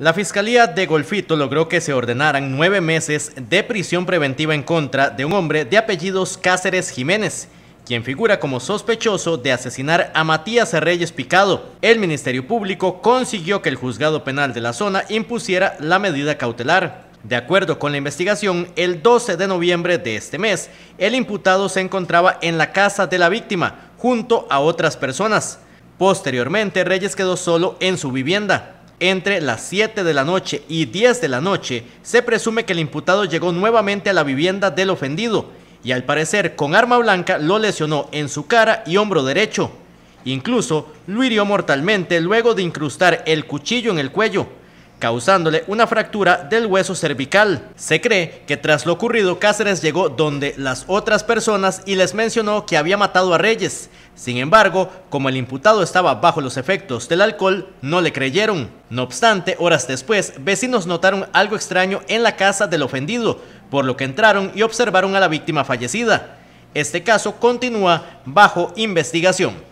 La Fiscalía de Golfito logró que se ordenaran nueve meses de prisión preventiva en contra de un hombre de apellidos Cáceres Jiménez, quien figura como sospechoso de asesinar a Matías Reyes Picado. El Ministerio Público consiguió que el juzgado penal de la zona impusiera la medida cautelar. De acuerdo con la investigación, el 12 de noviembre de este mes, el imputado se encontraba en la casa de la víctima junto a otras personas. Posteriormente, Reyes quedó solo en su vivienda. Entre las 7 de la noche y 10 de la noche, se presume que el imputado llegó nuevamente a la vivienda del ofendido y al parecer con arma blanca lo lesionó en su cara y hombro derecho. Incluso lo hirió mortalmente luego de incrustar el cuchillo en el cuello causándole una fractura del hueso cervical. Se cree que tras lo ocurrido Cáceres llegó donde las otras personas y les mencionó que había matado a Reyes. Sin embargo, como el imputado estaba bajo los efectos del alcohol, no le creyeron. No obstante, horas después, vecinos notaron algo extraño en la casa del ofendido, por lo que entraron y observaron a la víctima fallecida. Este caso continúa bajo investigación.